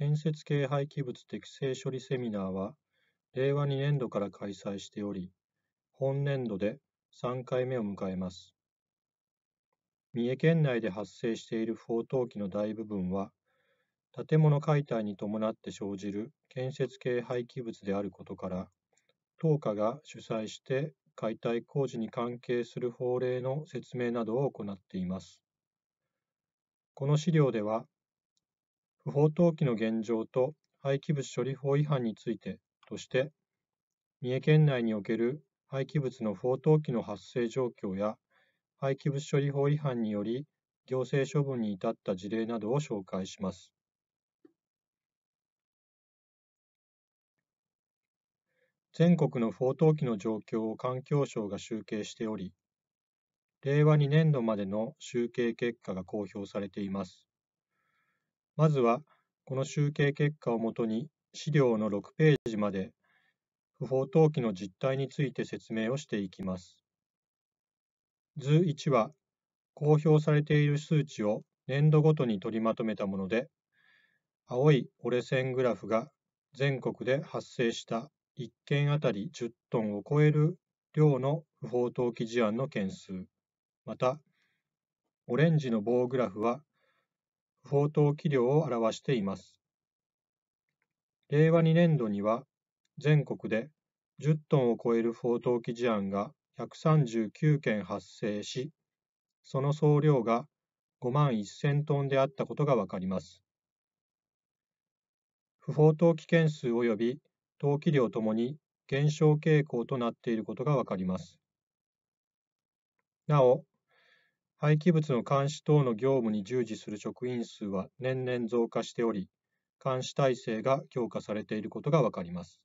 建設系廃棄物適正処理セミナーは、令和2年度から開催しており、本年度で3回目を迎えます。三重県内で発生している不法投棄の大部分は、建物解体に伴って生じる建設系廃棄物であることから、当課が主催して解体工事に関係する法令の説明などを行っています。この資料では、不法投棄の現状と廃棄物処理法違反についてとして、三重県内における廃棄物の不法投棄の発生状況や廃棄物処理法違反により行政処分に至った事例などを紹介します。全国の不法投棄の状況を環境省が集計しており、令和2年度までの集計結果が公表されています。まずは、この集計結果をもとに資料の6ページまで不法投棄の実態について説明をしていきます。図1は公表されている数値を年度ごとに取りまとめたもので、青い折れ線グラフが全国で発生した1件あたり10トンを超える量の不法投棄事案の件数、また、オレンジの棒グラフは不法投棄量を表しています。令和2年度には全国で10トンを超える不法投棄事案が139件発生し、その総量が5万1000トンであったことがわかります。不法投棄件数及び投棄量ともに減少傾向となっていることがわかります。なお、廃棄物の監視等の業務に従事する職員数は年々増加しており、監視体制が強化されていることがわかります。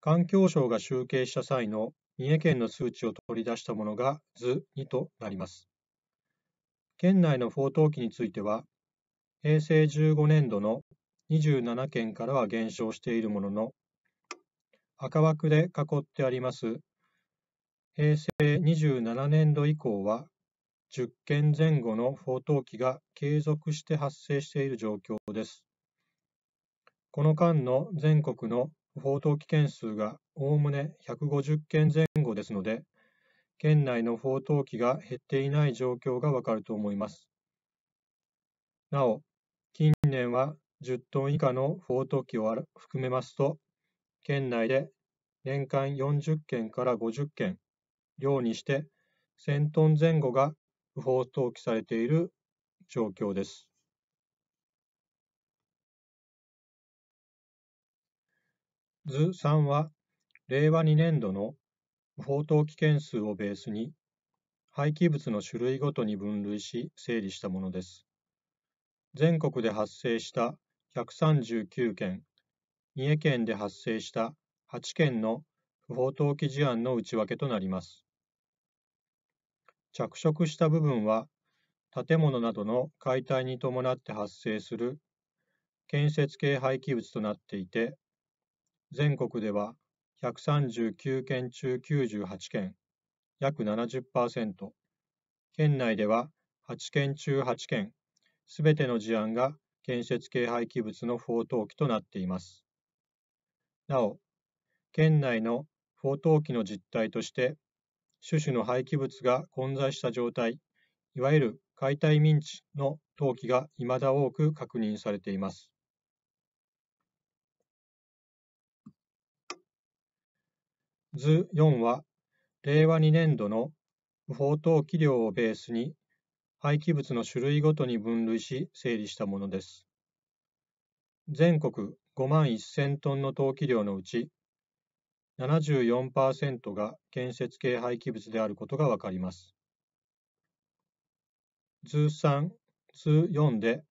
環境省が集計した際の三重県の数値を取り出したものが図2となります。県内の不法投については、平成15年度の27県からは減少しているものの、赤枠で囲ってあります平成27年度以降は、10件前後の不法投棄が継続して発生している状況です。この間の全国の不法投棄件数がおおむね150件前後ですので、県内の不法投棄が減っていない状況がわかると思います。なお、近年は10トン以下の不法投棄を含めますと、県内で年間40件から50件、量にして1000トン前後が不法投棄されている状況です。図3は令和2年度の不法投棄件数をベースに廃棄物の種類ごとに分類し整理したものです。全国で発生した139件、三重県で発生した8件の不法投棄事案の内訳となります。着色した部分は建物などの解体に伴って発生する建設系廃棄物となっていて、全国では139件中98件、約70%、県内では8件中8件、すべての事案が建設系廃棄物の不法投棄となっています。なお、県内の不法投棄の実態として、種々の廃棄物が混在した状態、いわゆる解体民地の陶器が未だ多く確認されています。図4は、令和2年度の不法投棄量をベースに、廃棄物の種類ごとに分類し整理したものです。全国5万1000トンの投棄量のうち、74%が建設系廃棄物であることがわかります。図3、図4で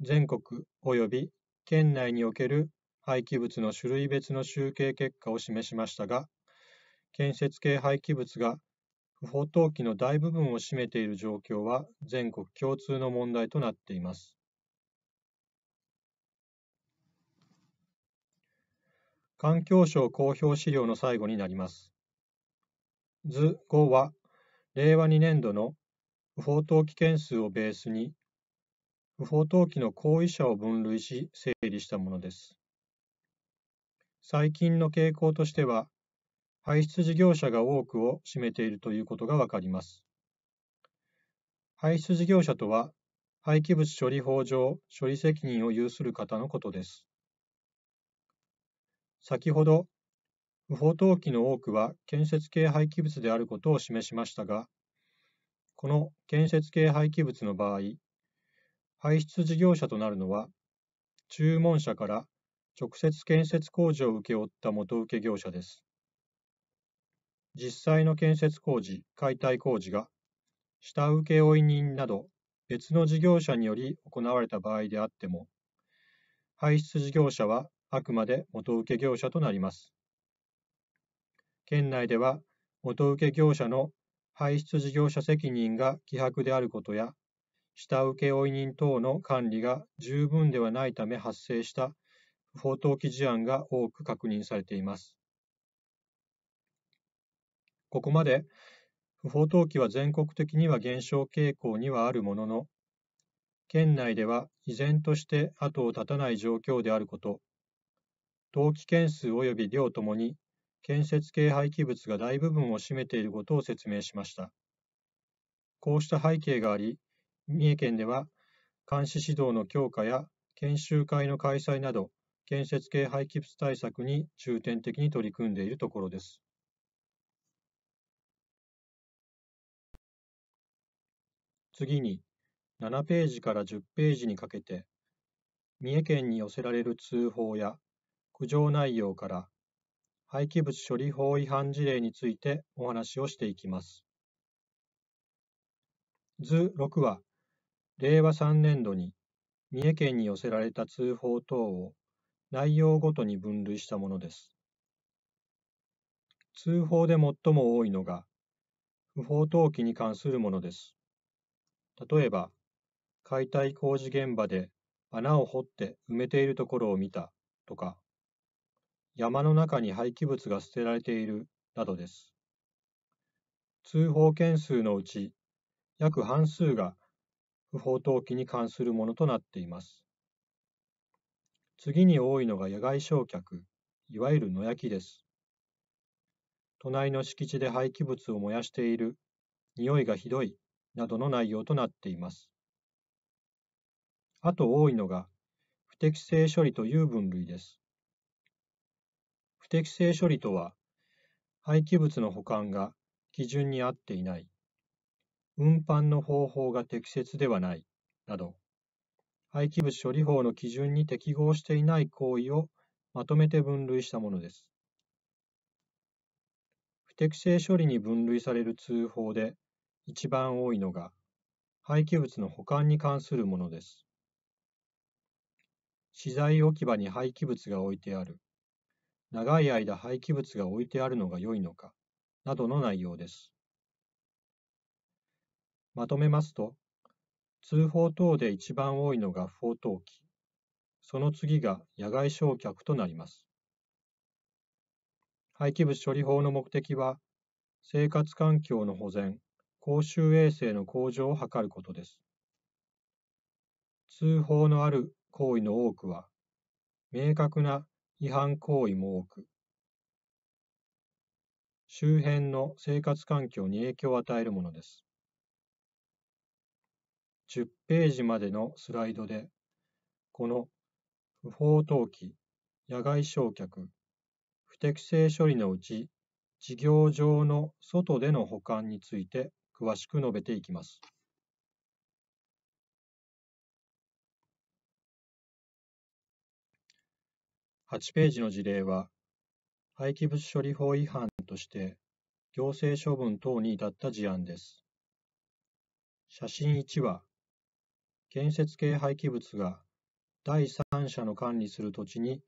全国及び県内における廃棄物の種類別の集計結果を示しましたが、建設系廃棄物が不法投棄の大部分を占めている状況は全国共通の問題となっています。環境省公表資料の最後になります。図5は、令和2年度の不法投棄件数をベースに、不法投棄の行為者を分類し整理したものです。最近の傾向としては、排出事業者が多くを占めているということがわかります。排出事業者とは、廃棄物処理法上、処理責任を有する方のことです。先ほど、不法投棄の多くは建設系廃棄物であることを示しましたが、この建設系廃棄物の場合、排出事業者となるのは、注文者から直接建設工事を請け負った元請業者です。実際の建設工事、解体工事が、下請負人など別の事業者により行われた場合であっても、排出事業者はあくまで元請け業者となります。県内では、元請け業者の排出事業者責任が希薄であることや、下請負人等の管理が十分ではないため発生した不法投棄事案が多く確認されています。ここまで不法投棄は全国的には減少傾向にはあるものの、県内では依然として後を絶たない状況であること、同期件数及び量ともに、建設系廃棄物が大部分を占めていることを説明しました。こうした背景があり、三重県では、監視指導の強化や研修会の開催など、建設系廃棄物対策に重点的に取り組んでいるところです。次に、7ページから10ページにかけて、三重県に寄せられる通報や苦情内容から廃棄物処理法違反事例についてお話をしていきます。図6は、令和3年度に三重県に寄せられた通報等を内容ごとに分類したものです。通報で最も多いのが、不法投棄に関するものです。例えば、解体工事現場で穴を掘って埋めているところを見たとか、山の中に廃棄物が捨てられているなどです。通報件数のうち約半数が不法投棄に関するものとなっています。次に多いのが野外焼却、いわゆる野焼きです。隣の敷地で廃棄物を燃やしている、匂いがひどい、などの内容となっています。あと多いのが、不適正処理という分類です。不適正処理とは、廃棄物の保管が基準に合っていない、運搬の方法が適切ではない、など、廃棄物処理法の基準に適合していない行為をまとめて分類したものです。不適正処理に分類される通報で一番多いのが、廃棄物の保管に関するものです。資材置き場に廃棄物が置いてある。長い間廃棄物が置いてあるのが良いのか、などの内容です。まとめますと、通報等で一番多いのが不法投棄、その次が野外焼却となります。廃棄物処理法の目的は、生活環境の保全、公衆衛生の向上を図ることです。通報のある行為の多くは、明確な違反行為も多く、周辺の生活環境に影響を与えるものです。10ページまでのスライドで、この不法投棄、野外焼却、不適正処理のうち、事業上の外での保管について詳しく述べていきます。8ページの事例は、廃棄物処理法違反として行政処分等に至った事案です。写真1は、建設系廃棄物が第三者の管理する土地に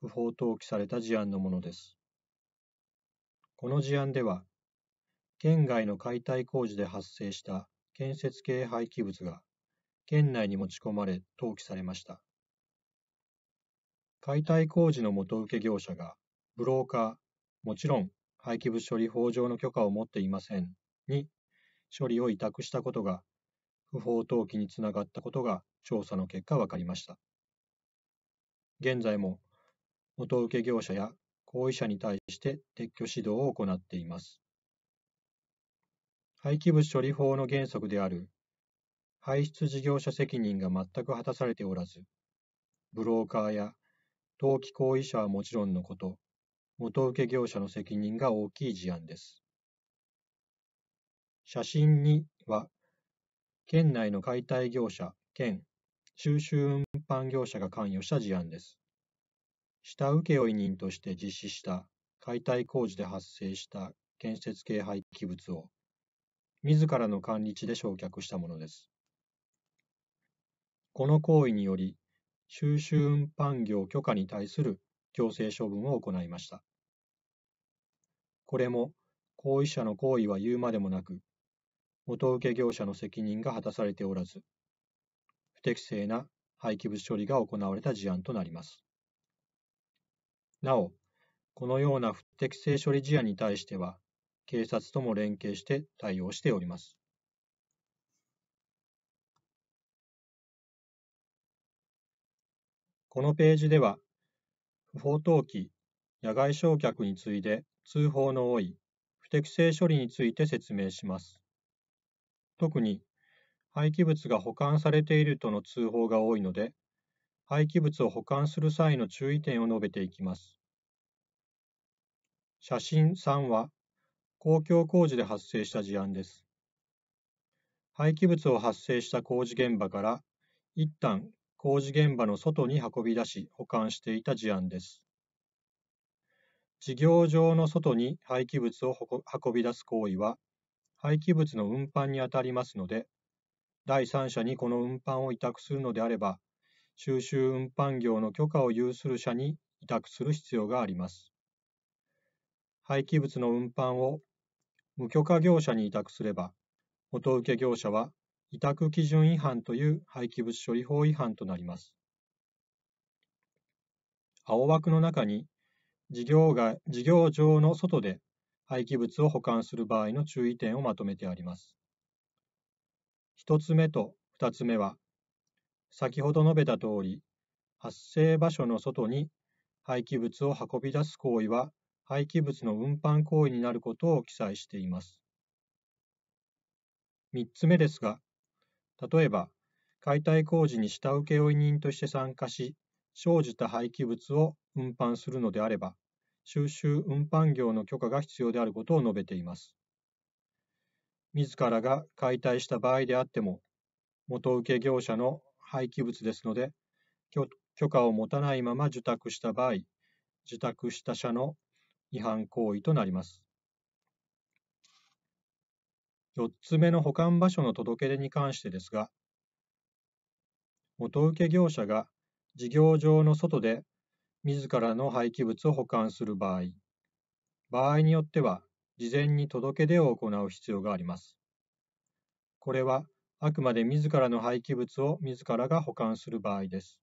不法投棄された事案のものです。この事案では、県外の解体工事で発生した建設系廃棄物が県内に持ち込まれ投棄されました。解体工事の元請業者が、ブローカー、もちろん廃棄物処理法上の許可を持っていませんに、処理を委託したことが、不法投棄につながったことが調査の結果分かりました。現在も、元請業者や行為者に対して撤去指導を行っています。廃棄物処理法の原則である、排出事業者責任が全く果たされておらず、ブローカーや登記行為者はもちろんのこと、元請業者の責任が大きい事案です。写真2は、県内の解体業者兼収集運搬業者が関与した事案です。下請負人として実施した解体工事で発生した建設系廃棄物を、自らの管理地で焼却したものです。この行為により、収集運搬業許可に対する強制処分を行いました。これも、行為者の行為は言うまでもなく、元請業者の責任が果たされておらず、不適正な廃棄物処理が行われた事案となります。なお、このような不適正処理事案に対しては、警察とも連携して対応しております。このページでは、不法投棄、野外焼却に次いで通報の多い不適正処理について説明します。特に、廃棄物が保管されているとの通報が多いので、廃棄物を保管する際の注意点を述べていきます。写真3は、公共工事で発生した事案です。廃棄物を発生した工事現場から一旦工事現場の外に運び出し保管していた事案です。事業場の外に廃棄物を運び出す行為は、廃棄物の運搬にあたりますので、第三者にこの運搬を委託するのであれば、収集運搬業の許可を有する者に委託する必要があります。廃棄物の運搬を無許可業者に委託すれば、元請け業者は委託基準違反という廃棄物処理法違反となります。青枠の中に事業が事業上の外で廃棄物を保管する場合の注意点をまとめてあります。1つ目と2つ目は、先ほど述べた通り、発生場所の外に廃棄物を運び出す行為は廃棄物の運搬行為になることを記載しています。3つ目ですが、例えば、解体工事に下請負人として参加し、生じた廃棄物を運搬するのであれば、収集運搬業の許可が必要であることを述べています。自らが解体した場合であっても、元請け業者の廃棄物ですので、許可を持たないまま受託した場合、受託した者の違反行為となります。4つ目の保管場所の届け出に関してですが、元請業者が事業場の外で自らの廃棄物を保管する場合、場合によっては事前に届け出を行う必要があります。これはあくまで自らの廃棄物を自らが保管する場合です。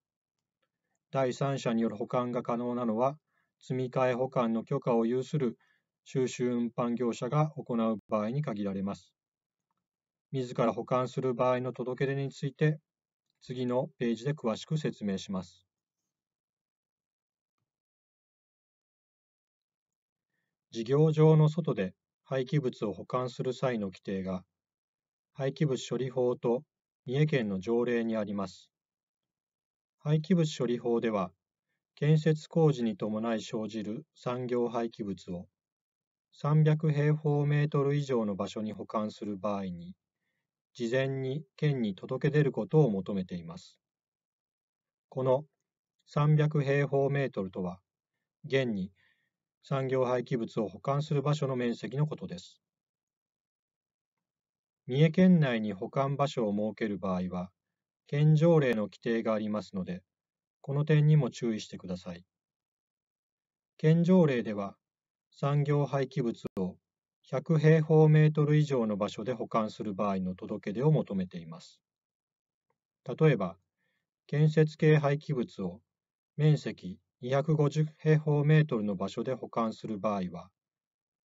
第三者による保管が可能なのは、積み替え保管の許可を有する収集運搬業者が行う場合に限られます。自ら保管する場合の届け出について、次のページで詳しく説明します。事業場の外で廃棄物を保管する際の規定が、廃棄物処理法と三重県の条例にあります。廃棄物処理法では、建設工事に伴い生じる産業廃棄物を300平方メートル以上の場所に保管する場合に、事前に県に届け出ることを求めています。この300平方メートルとは、現に産業廃棄物を保管する場所の面積のことです。三重県内に保管場所を設ける場合は、県条例の規定がありますので、この点にも注意してください。県条例では、産業廃棄物を100平方メートル以上の場所で保管する場合の届け出を求めています。例えば、建設系廃棄物を面積250平方メートルの場所で保管する場合は、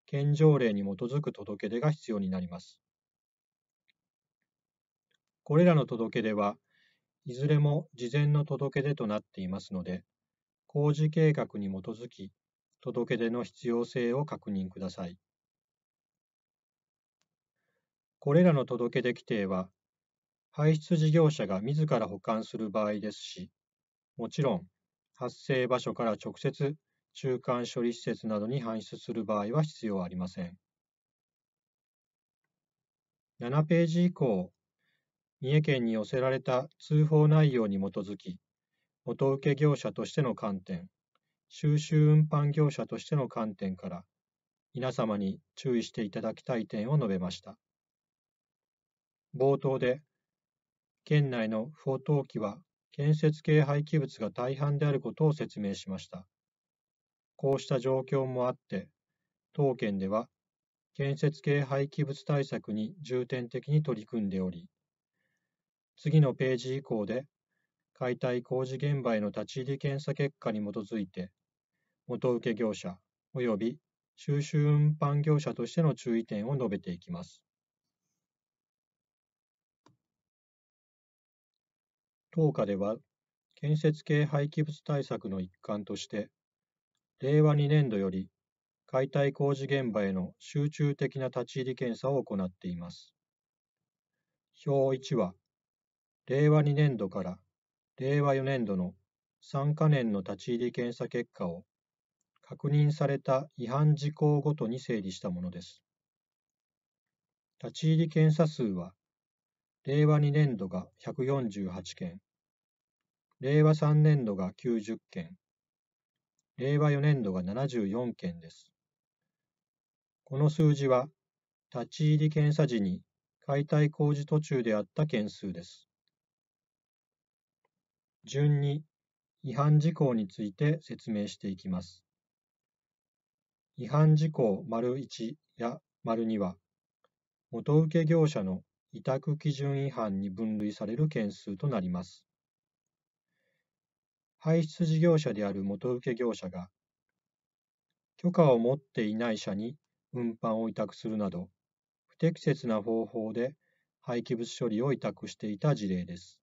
県条例に基づく届け出が必要になります。これらの届け出はいずれも事前の届け出となっていますので、工事計画に基づき届け出の必要性を確認ください。これらの届出規定は、排出事業者が自ら保管する場合ですし、もちろん、発生場所から直接中間処理施設などに搬出する場合は必要ありません。7ページ以降、三重県に寄せられた通報内容に基づき、元請業者としての観点、収集運搬業者としての観点から、皆様に注意していただきたい点を述べました。冒頭で、県内の不法投棄は建設系廃棄物が大半であることを説明しました。こうした状況もあって、当県では建設系廃棄物対策に重点的に取り組んでおり、次のページ以降で解体工事現場への立ち入り検査結果に基づいて、元請け業者及び収集運搬業者としての注意点を述べていきます。当下では、建設系廃棄物対策の一環として、令和2年度より解体工事現場への集中的な立ち入り検査を行っています。表1は、令和2年度から令和4年度の3カ年の立ち入り検査結果を確認された違反事項ごとに整理したものです。立ち入り検査数は令和2年度が148件、令和3年度が90件、令和4年度が74件です。この数字は、立ち入り検査時に解体工事途中であった件数です。順に違反事項について説明していきます。違反事項 ① や ② は、元請業者の委託基準違反に分類される件数となります。排出事業者である元請け業者が、許可を持っていない者に運搬を委託するなど、不適切な方法で廃棄物処理を委託していた事例です。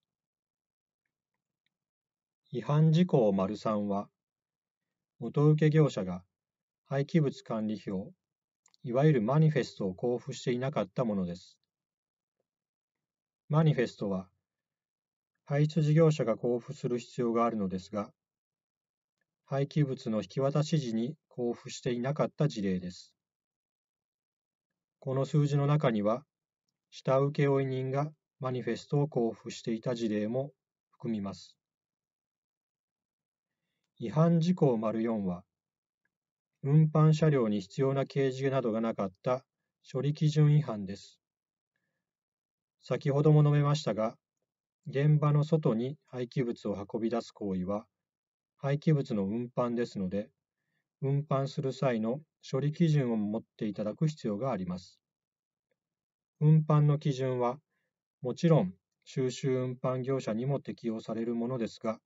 違反事項丸3は、元請け業者が廃棄物管理表、いわゆるマニフェストを交付していなかったものです。マニフェストは、排出事業者が交付する必要があるのですが、廃棄物の引き渡し時に交付していなかった事例です。この数字の中には、下請負人がマニフェストを交付していた事例も含みます。違反事項丸4は、運搬車両に必要な掲示などがなかった処理基準違反です。先ほども述べましたが、現場の外に廃棄物を運び出す行為は、廃棄物の運搬ですので、運搬する際の処理基準を持っていただく必要があります。運搬の基準は、もちろん収集運搬業者にも適用されるものですが、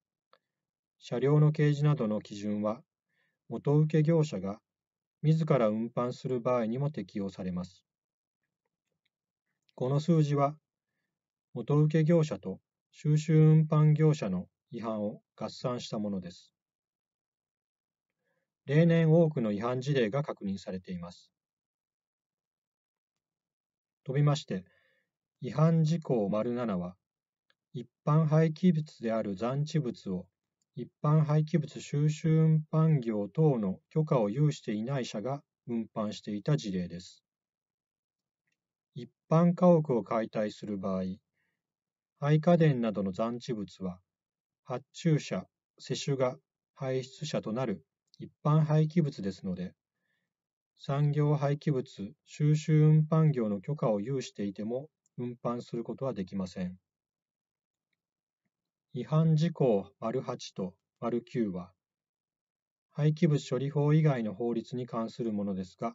車両の掲示などの基準は、元請業者が自ら運搬する場合にも適用されます。この数字は元請業者と収集運搬業者の違反を合算したものです。例年多くの違反事例が確認されています。飛びまして、違反事項07は、一般廃棄物である残置物を一般廃棄物収集運搬業等の許可を有していない者が運搬していた事例です。一般家屋を解体する場合、愛家電などの残地物は、発注者、施主が排出者となる一般廃棄物ですので、産業廃棄物収集運搬業の許可を有していても運搬することはできません。違反事項8と9は、廃棄物処理法以外の法律に関するものですが、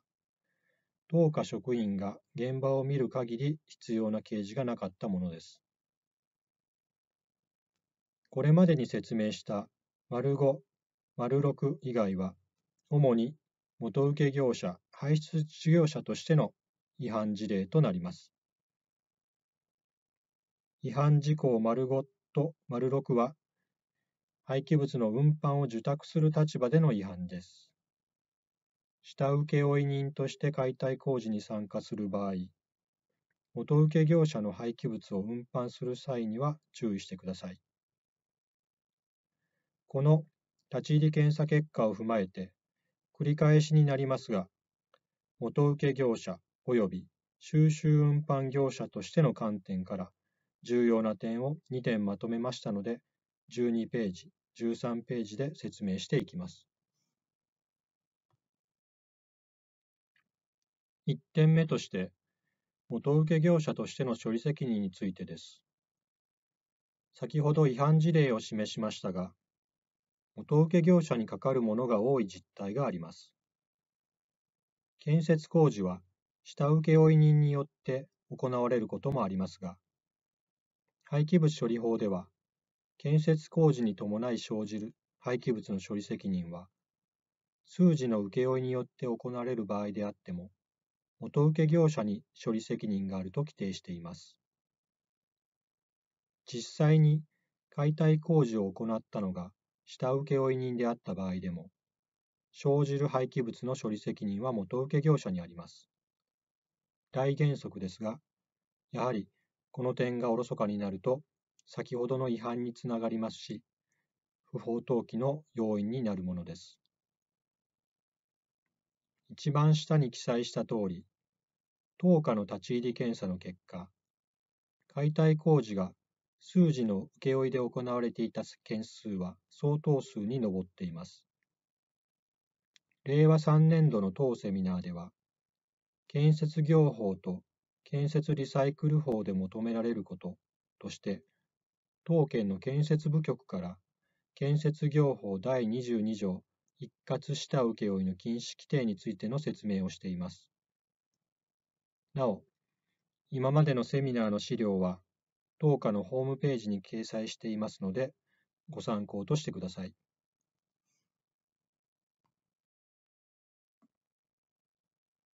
うか職員が現場を見る限り必要な掲示がなかったものです。これまでに説明した丸5、丸6以外は、主に元請業者、排出事業者としての違反事例となります。違反事項丸5と丸6は、廃棄物の運搬を受託する立場での違反です。下請負人として解体工事に参加する場合、元請業者の廃棄物を運搬する際には注意してください。この立ち入り検査結果を踏まえて、繰り返しになりますが、元請業者及び収集運搬業者としての観点から重要な点を2点まとめましたので、12ページ、13ページで説明していきます。1点目として、元請業者としての処理責任についてです。先ほど違反事例を示しましたが、元請業者にかかるものが多い実態があります。建設工事は下請負人によって行われることもありますが、廃棄物処理法では、建設工事に伴い生じる廃棄物の処理責任は、数字の請負によって行われる場合であっても、元請業者に処理責任があると規定しています。実際に解体工事を行ったのが下請負人であった場合でも、生じる廃棄物の処理責任は元請業者にあります。大原則ですが、やはりこの点がおろそかになると、先ほどの違反につながりますし、不法投棄の要因になるものです。一番下に記載した通り、当日の立ち入り検査の結果、解体工事が数字の請負で行われていた件数は相当数に上っています。令和3年度の当セミナーでは、建設業法と建設リサイクル法で求められることとして、当県の建設部局から建設業法第22条一括下請負の禁止規定についての説明をしています。なお、今までのセミナーの資料は、当課のホームページに掲載していますので、ご参考としてください。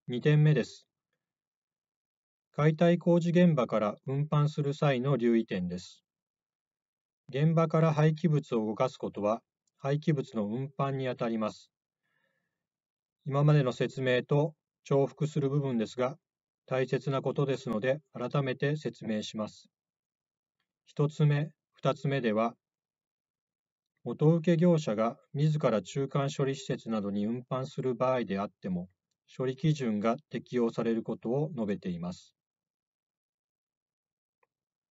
2点目です。解体工事現場から運搬する際の留意点です。現場から廃棄物を動かすことは、廃棄物の運搬にあたります。今までの説明と重複する部分ですが、大切なことですので、改めて説明します。1つ目、2つ目では、元請け業者が自ら中間処理施設などに運搬する場合であっても、処理基準が適用されることを述べています。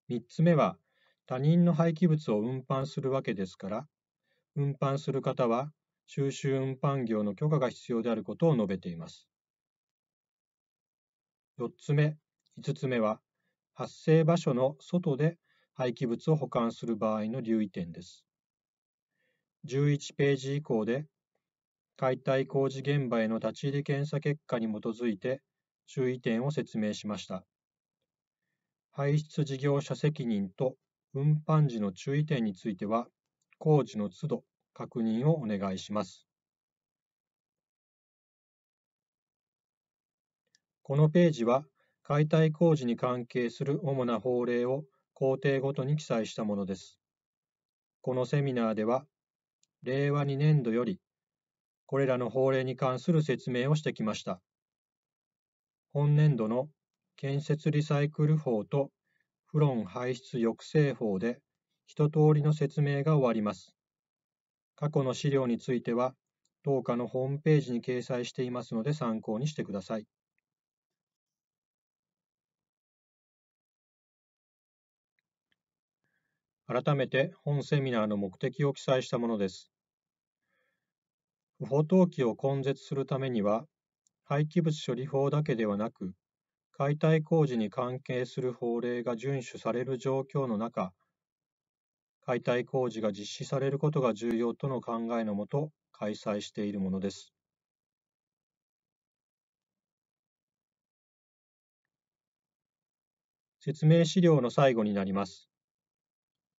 3つ目は、他人の廃棄物を運搬するわけですから、運搬する方は収集運搬業の許可が必要であることを述べています。4つ目、5つ目は、発生場所の外で廃棄物を保管する場合の留意点です。11ページ以降で、解体工事現場への立ち入り検査結果に基づいて注意点を説明しました。排出事業者責任と運搬時の注意点については、工事の都度確認をお願いします。このページは解体工事に関係する主な法令を工程ごとに記載したものです。このセミナーでは、令和2年度より、これらの法令に関する説明をしてきました。本年度の建設リサイクル法とフロン排出抑制法で一通りの説明が終わります。過去の資料については、当課のホームページに掲載していますので参考にしてください。改めて本セミナーの目的を記載したものです。不法投棄を根絶するためには、廃棄物処理法だけではなく、解体工事に関係する法令が遵守される状況の中、解体工事が実施されることが重要との考えのもと開催しているものです。説明資料の最後になります。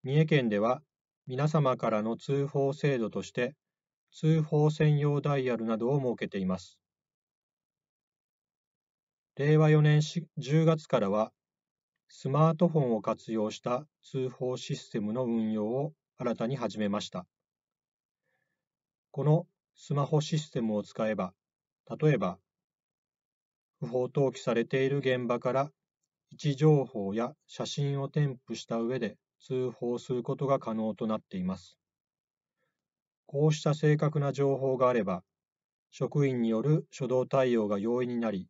三重県では皆様からの通報制度として通報専用ダイヤルなどを設けています。令和4年10月からはスマートフォンを活用した通報システムの運用を新たに始めました。このスマホシステムを使えば、例えば、不法投棄されている現場から位置情報や写真を添付した上で通報することが可能となっています。こうした正確な情報があれば、職員による初動対応が容易になり、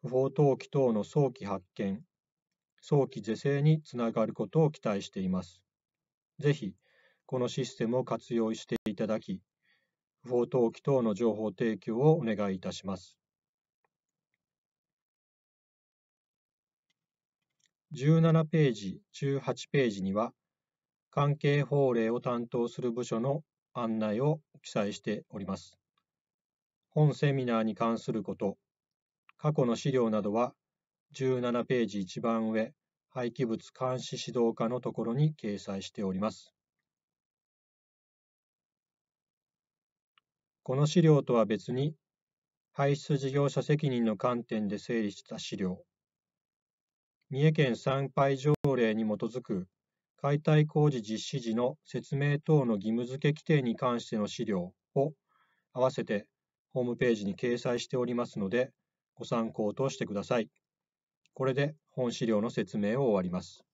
不法投棄等の早期発見、早期是正につながることを期待しています。ぜひ、このシステムを活用していただき、不法投棄等の情報提供をお願いいたします。17ページ、18ページには、関係法令を担当する部署の案内を記載しております。本セミナーに関すること、過去の資料などは、17ページ一番上、廃棄物監視指導課のところに掲載しております。この資料とは別に、排出事業者責任の観点で整理した資料、三重県産廃条例に基づく解体工事実施時の説明等の義務付け規定に関しての資料を合わせてホームページに掲載しておりますので、ご参考としてください。これで本資料の説明を終わります。